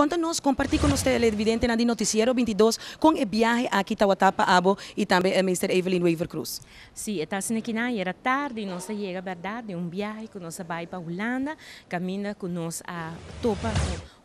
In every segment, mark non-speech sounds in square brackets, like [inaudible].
Cuéntanos, compartí con usted el evidente nadie Noticiero 22 con el viaje a Tahuatapa, Abo y también a Mr. Evelyn Weaver Cruz. sí, está en era tarde, se llega, ¿verdad? verdad viaje que con vai para Holanda, camina con nosotros a Topa.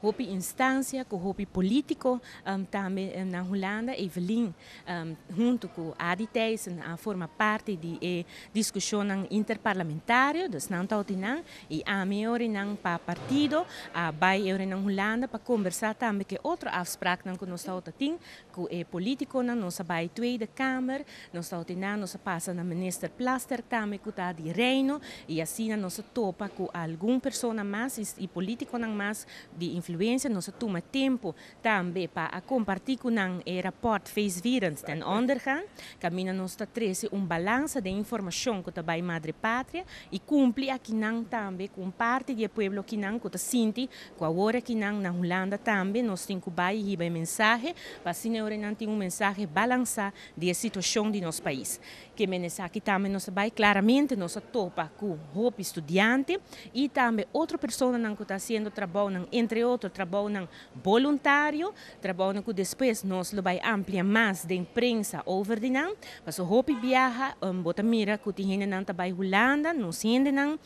hopi instância, com hopi político, um, também eh, na Holanda, Evelyn, um, junto com Adi Thijssen, forma parte de eh, discussão interparlamentária, dos Nantautinang, e a Meorinang para partido, a Bai na Holanda, para conversar também que outra afspraak que nós temos com o político, na nossa Bai Tweede câmara nós tem na nossa passa na minister Plaster, também com a de Reino, e assim nós topa com alguma pessoa mais e político mais de influência influencer não se tempo também para compartilhar com o eh, rapport feesvierend ten ondergaan, caminha nos trazer um balanço de informação que também Madre Pátria e cumpre aqui não também com parte do povo que não que sente, com a hora que não na Holanda também nós temos que ir bem mensagem, para se não tem um mensagem balançar da situação de nosso país. Que aqui também nós vai claramente nós topa com o estudante e também outra pessoa que está fazendo trabalho entre outros momento trabalham voluntário, trabalham que depois nós vai ampliar mais de imprensa over de não, mas o hobby viaja, um, bota mira que tem gente não vai tá Holanda, não sente não,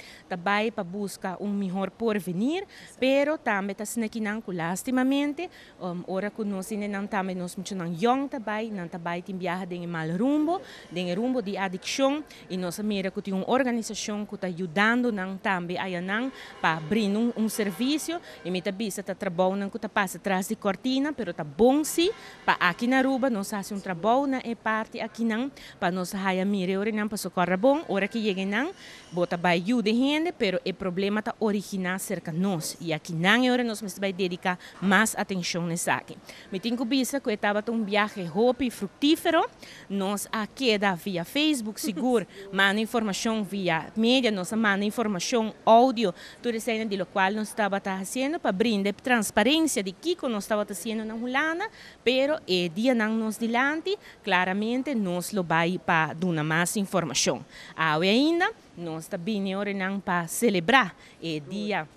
vai tá para buscar um melhor porvenir, pero também está sendo que não, lastimamente, um, ora que nós ainda não também nós muito não young também, tá não também tem viaja de mal rumbo, de rumbo de adicção e nós mira que tem uma organização que está ajudando não também aí não para abrir um, um serviço e me está empresa está trabalhando, está passa atrás de cortina, mas está bom sim, para aqui na Aruba, nós fazemos um trabalho na né? é parte aqui não, para nós a mira ora não, para socorrer bom, ora que chega não, bota vai ajuda gente, mas o problema está original cerca de nós, e aqui não, ora nós vamos dedicar mais atenção nessa aqui. Me tenho visto que estava um viagem roupa e frutífero, nós aqui é da via Facebook, [laughs] seguro, manda informação via mídia, nós manda informação áudio, tudo isso aí, né, de lo qual nós estava tá fazendo para brindar de transparencia de Kiko no estaba haciendo una Julana, pero el eh, día nos delante, claramente nos lo va a ir para dar más información. Ahora ainda, nos está bien ahora para celebrar el eh, día.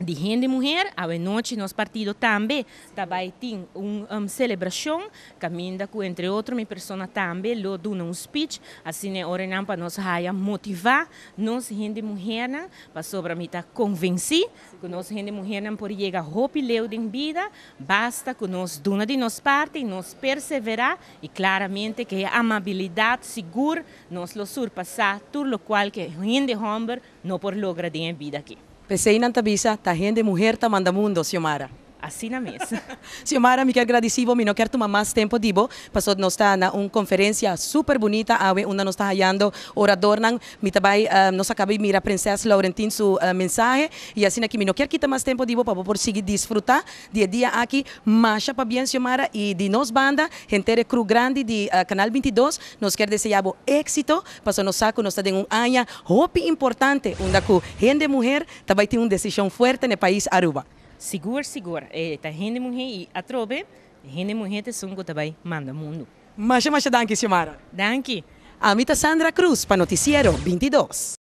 de gente mulher, à noite nós partido também também tem um, uma celebração, caminha com entre outros minha pessoa também, lo dou um speech, assim é hora para nós raia motivar nós gente mulher para sobre mim tá convencer que nós gente mulher não pode chegar roupa leu de vida, basta que nós dona de nós parte, nós perseverar e claramente que a amabilidade segura nós lo surpassar tudo o qual que gente homem não por lograr de vida aqui. se Antabisa, ta gente Mujer, Tamandamundo, Xiomara asina Siomara, [laughs] Xiomara, Miguel agradecido, mi no quiero tomar más tiempo, Divo. Pasó nos está na una conferencia super bonita, una nos está hallando oradornan, me também uh, ah, de mirar mira princesa Laurentin su ah, mensaje, y así aquí me no quiero quitar más tiempo, Divo, para poder seguir disfrutar dia a dia aqui, marcha para bien, Xiomara, y de ah, nos banda, gente cru grande de Canal 22, nos quiere desear éxito, Pasó nos saco, nos está en un año Hopi importante, Un a gente también tiene una decisión fuerte en el país Aruba. Segura, segura. Eta hende muhe i atrobe, hende muhe te sungo também manda mundo. Mas, mas, danke, Xiomara. Danke. Amita Sandra Cruz, para Noticiero 22.